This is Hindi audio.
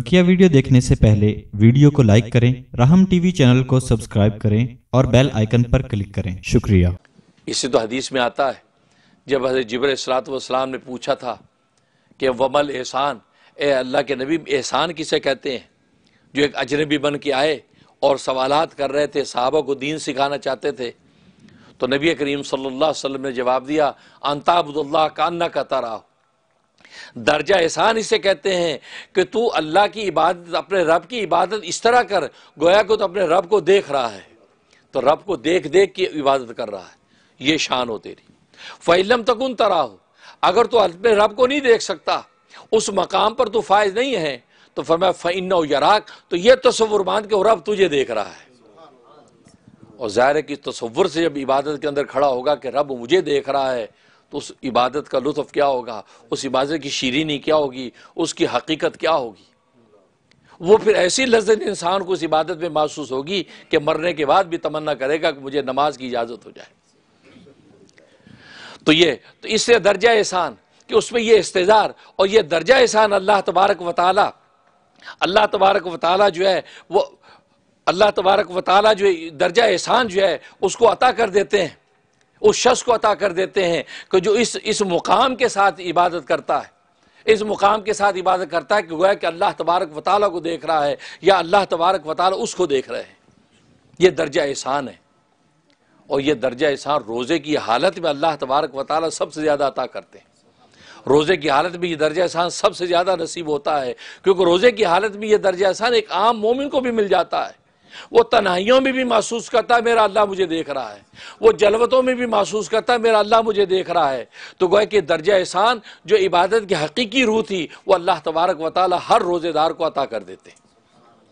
बकिया वीडियो देखने से पहले वीडियो को लाइक करें राहम टीवी चैनल को सब्सक्राइब करें और बेल आइकन पर क्लिक करें शुक्रिया इसे तो हदीस में आता है जब हजरत जबर सलातम ने पूछा था कि वमल एहसान ए अल्लाह के नबी एहसान किसे कहते हैं जो एक अजनबी बन के आए और सवालत कर रहे थे साहबों को दीन सिखाना चाहते थे तो नबी करीम सल्ला अलैहि ने जवाब दिया अंताबुल्ला कान्ना का तारा हो दर्जा एहसान इसे कहते हैं कि तू अल्लाह की इबादत अपने रब की इबादत इस तरह कर गोया को तो अपने रब को देख रहा है तो रब को देख देख के इबादत कर रहा है ये शान हो तेरी फ़ैलम तकुन तरा हो अगर तू अपने रब को नहीं देख सकता उस मकाम पर तू फायज नहीं है तो फिर मैं फ़ैन यराक तो यह तस्वुर बांध के रब तुझे देख रहा है और ज़ाहिर है कि तस्वुर से जब इबादत के अंदर खड़ा होगा कि रब मुझे देख रहा है तो उस इबादत का लुत्फ क्या होगा उस इबादत की शीरीनी क्या होगी उसकी हकीकत क्या होगी वो फिर ऐसी लज्जत इंसान को उस इबादत में महसूस होगी कि मरने के बाद भी तमन्ना करेगा कि मुझे नमाज की इजाज़त हो जाए तो ये तो इससे दर्जा एहसान कि उसमें ये इस्तेजार और ये दर्जा एहसान अल्लाह तबारक व अल्लाह तबारक व जो है वो अल्लाह तबारक व जो दर्जा एहसान जो है उसको अता कर देते हैं उस शख्स को अता कर देते हैं कि जो इस इस मुकाम के साथ इबादत करता है इस मुकाम के साथ इबादत करता है कि गोया कि अल्लाह तबारक वाली को देख रहा है या अल्लाह तबारक वताल उसको देख रहे हैं यह दर्जा एहसान है और यह दर्जा एहसान रोज़े की हालत में अल्लाह तबारक वताल सबसे ज़्यादा अता करते हैं रोज़े की हालत में यह दर्जा एहसान सबसे ज़्यादा नसीब होता है क्योंकि रोज़े की हालत में यह दर्जा एहसान एक आम मोमिन को भी मिल जाता है वो तनाइयों में भी महसूस करता है मेरा अल्लाह मुझे देख रहा है वो जलवतों में भी महसूस करता है मेरा अल्लाह मुझे देख रहा है तो गोए कि दर्ज एहसान जो इबादत की हकीकी रूह थी वो अल्लाह तबारक वाली हर रोज़ेदार को अता कर देते हैं